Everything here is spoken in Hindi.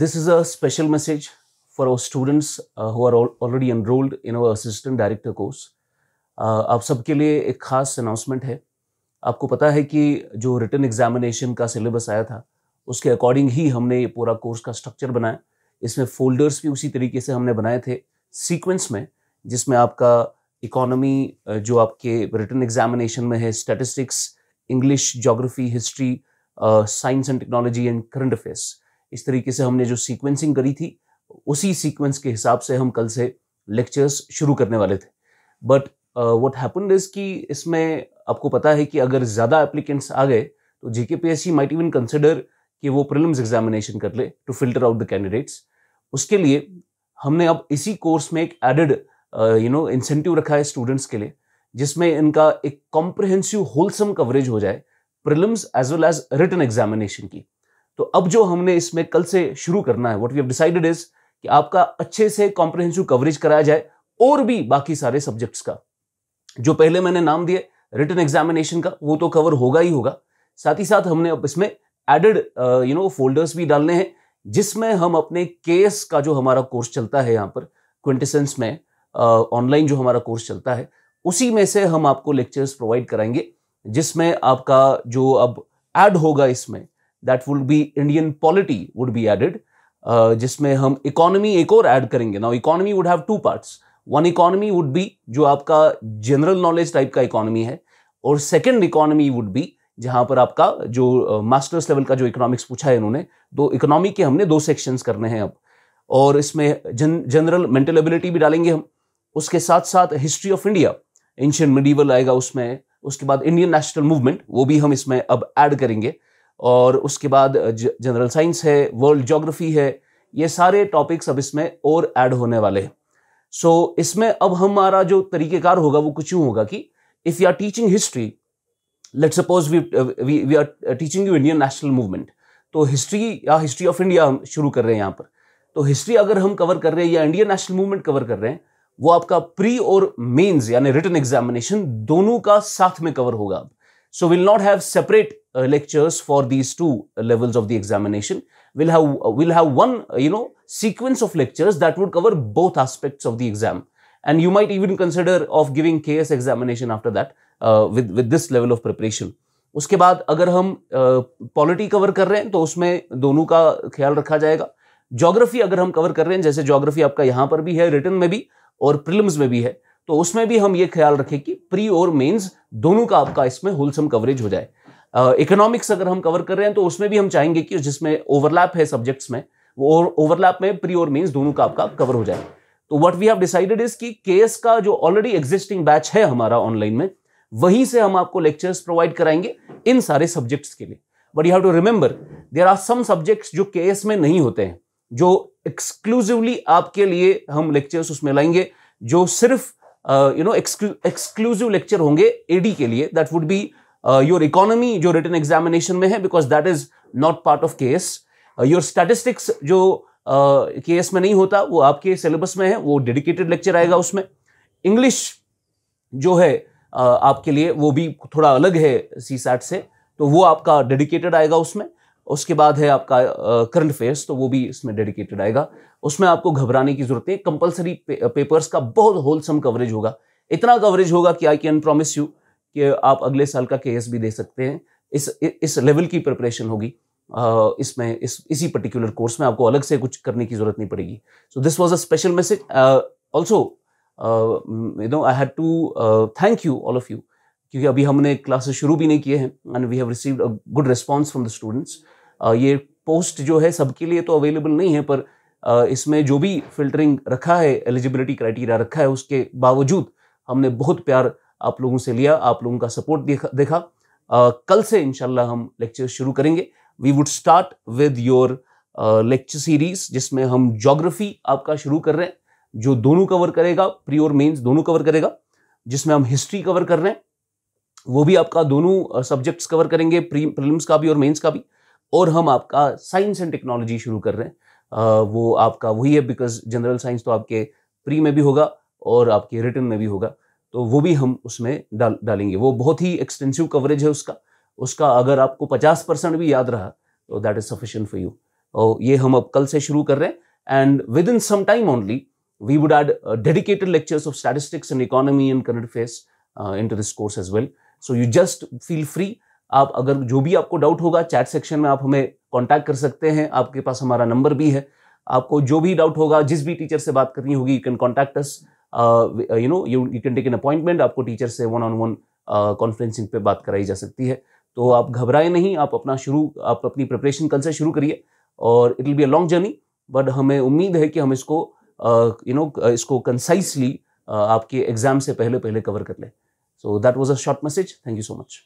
This is a special message for our students uh, who are all, already enrolled in our assistant director course. Uh, आप सबके लिए एक खास अनाउंसमेंट है आपको पता है कि जो रिटर्न एग्जामिनेशन का सिलेबस आया था उसके अकॉर्डिंग ही हमने ये पूरा कोर्स का स्ट्रक्चर बनाया इसमें फोल्डर्स भी उसी तरीके से हमने बनाए थे सीक्वेंस में जिसमें आपका इकोनॉमी uh, जो आपके रिटर्न एग्जामिनेशन में है statistics English geography history science and technology and current affairs इस तरीके से हमने जो सीक्वेंसिंग करी थी उसी सीक्वेंस के हिसाब से हम कल से लेक्चर्स शुरू करने वाले थे बट वट हैपन इज कि इसमें आपको पता है कि अगर ज़्यादा एप्लीकेंट्स आ गए तो जेके के P S C might even consider कि वो प्रिलिम्स एग्जामिनेशन कर ले to filter out the candidates उसके लिए हमने अब इसी कोर्स में एक एडेड यू नो इंसेंटिव रखा है स्टूडेंट्स के लिए जिसमें इनका एक कॉम्प्रिहेंसिव होलसम कवरेज हो जाए prelims as well as written examination की तो अब जो हमने इसमें कल से शुरू करना है वॉट वी डिसाइडेड इज कि आपका अच्छे से कॉम्प्रिहेंसिव कवरेज कराया जाए और भी बाकी सारे सब्जेक्ट्स का जो पहले मैंने नाम दिए रिटर्न एग्जामिनेशन का वो तो कवर होगा ही होगा साथ ही साथ हमने अब इसमें एडेड यू नो फोल्डर्स भी डालने हैं जिसमें हम अपने केस का जो हमारा कोर्स चलता है यहाँ पर क्विंटेसेंस में ऑनलाइन uh, जो हमारा कोर्स चलता है उसी में से हम आपको लेक्चर्स प्रोवाइड कराएंगे जिसमें आपका जो अब एड होगा इसमें that would be Indian polity would be added जिसमें हम इकोनॉमी एक और ऐड करेंगे now economy would have two parts one economy would be जो आपका जनरल नॉलेज टाइप का इकोनॉमी है और सेकेंड इकोनॉमी वुड बी जहां पर आपका जो मास्टर्स uh, लेवल का जो इकोनॉमिक्स पूछा है इन्होंने तो इकोनॉमी के हमने दो सेक्शंस करने हैं अब और इसमें जन जनरल मेंटल एबिलिटी भी डालेंगे हम उसके साथ साथ history of India ancient medieval आएगा उसमें उसके बाद इंडियन नेशनल मूवमेंट वो भी हम इसमें अब ऐड करेंगे और उसके बाद जनरल साइंस है वर्ल्ड जोग्राफी है ये सारे टॉपिक्स अब इसमें और ऐड होने वाले हैं सो so, इसमें अब हमारा जो तरीक़ेकार होगा वो कुछ यूँ होगा कि if you are teaching history let suppose we we are teaching you Indian national movement तो हिस्ट्री या हिस्ट्री ऑफ इंडिया हम शुरू कर रहे हैं यहाँ पर तो हिस्ट्री अगर हम कवर कर रहे हैं या इंडियन नेशनल मूवमेंट कवर कर रहे हैं वो आपका प्री और मेन्स यानी रिटर्न एग्जामिनेशन दोनों का साथ में कवर होगा so will not have separate uh, lectures for these two levels of the examination. We'll have, uh, we'll have one, uh, you know, sequence of lectures that would cover both aspects of the exam. And you might even consider of giving KS examination after that uh, with, with this level of preparation. उसके बाद अगर हम पॉलिटी कवर कर रहे हैं तो उसमें दोनों का ख्याल रखा जाएगा जोग्राफी अगर हम कवर कर रहे हैं जैसे जोग्राफी आपका यहाँ पर भी है रिटर्न में भी और प्रिलिम्स में भी है तो उसमें भी हम ये ख्याल रखें कि प्री और मेंस दोनों का आपका इसमें होलसम कवरेज हो जाए इकोनॉमिक्स अगर हम कवर कर रहे हैं तो उसमें भी हम चाहेंगे कि जिसमें ओवरलैप है सब्जेक्ट्स में वो ओवरलैप में प्री और मीन दोनों का आपका कवर हो जाए तो what we have decided is कि केएस का जो ऑलरेडी एग्जिस्टिंग बैच है हमारा ऑनलाइन में वहीं से हम आपको लेक्चर्स प्रोवाइड कराएंगे इन सारे सब्जेक्ट्स के लिए but you have to remember there are some subjects जो के में नहीं होते हैं जो एक्सक्लूसिवली आपके लिए हम लेक्चर्स उसमें लाएंगे जो सिर्फ यू नो एक्सक्लूसिव लेक्चर होंगे एडी के लिए that would be your uh, economy जो रिटर्न एग्जामिनेशन में है because that is not part of KAS your statistics जो केस uh, में नहीं होता वो आपके सिलेबस में है वो डेडिकेटेड लेक्चर आएगा उसमें इंग्लिश जो है uh, आपके लिए वो भी थोड़ा अलग है सी सैट से तो वो आपका डेडिकेटेड आएगा उसमें उसके बाद है आपका करंट uh, अफेयर्स तो वो भी इसमें डेडिकेटेड आएगा उसमें आपको घबराने की जरूरत नहीं कंपलसरी पे, पेपर्स का बहुत होलसम कवरेज होगा इतना कवरेज होगा कि आई कैन प्रॉमिस यू कि आप अगले साल का केएस भी दे सकते हैं इस इस लेवल की प्रिपरेशन होगी इसमें इस इसी पर्टिकुलर कोर्स में आपको अलग से कुछ करने की जरूरत नहीं पड़ेगी so this was a special message also you know I had to thank you all of you क्योंकि अभी हमने क्लासेस शुरू भी नहीं किए हैं and we have receive a good response from the students ये पोस्ट जो है सबके लिए तो अवेलेबल नहीं है पर uh, इसमें जो भी फिल्टरिंग रखा है एलिजिबिलिटी क्राइटेरिया रखा है उसके बावजूद हमने बहुत प्यार आप लोगों से लिया आप लोगों का सपोर्ट देखा, देखा। आ, कल से इनशाला हम लेक्चर शुरू करेंगे we would start with your lecture series जिसमें हम जोग्राफी आपका शुरू कर रहे हैं जो दोनों कवर करेगा प्री और मेन्स दोनों कवर करेगा जिसमें हम हिस्ट्री कवर कर रहे हैं वो भी आपका दोनों सब्जेक्ट्स कवर करेंगे प्री प्रिलिम्स का भी और मेंस का भी और हम आपका साइंस एंड टेक्नोलॉजी शुरू कर रहे हैं आ, वो आपका वही है बिकॉज जनरल साइंस तो आपके प्री में भी होगा और आपके रिटर्न में भी होगा तो वो भी हम उसमें डाल डालेंगे वो बहुत ही एक्सटेंसिव कवरेज है उसका उसका अगर आपको पचास परसेंट भी याद रहा तो that is sufficient for you और ये हम अब कल से शुरू कर रहे हैं and within some time only we would add dedicated lectures of statistics and economy and current current in uh, into this course as well. So you just आप अगर जो भी आपको डाउट होगा चैट सेक्शन में आप हमें कॉन्टैक्ट कर सकते हैं आपके पास हमारा नंबर भी है आपको जो भी डाउट होगा जिस भी टीचर से बात करनी होगी you can contact us you know you you can take an appointment आपको टीचर से वन ऑन वन कॉन्फ्रेंसिंग पे बात कराई जा सकती है तो आप घबराएं नहीं आप अपना शुरू आप अपनी प्रिपरेशन कल से शुरू करिए और it will be a long journey but हमें उम्मीद है कि हम इसको यू uh, नो uh, इसको कंसाइसली uh, आपके एग्जाम से पहले पहले कवर कर लें so that was a short message thank you so much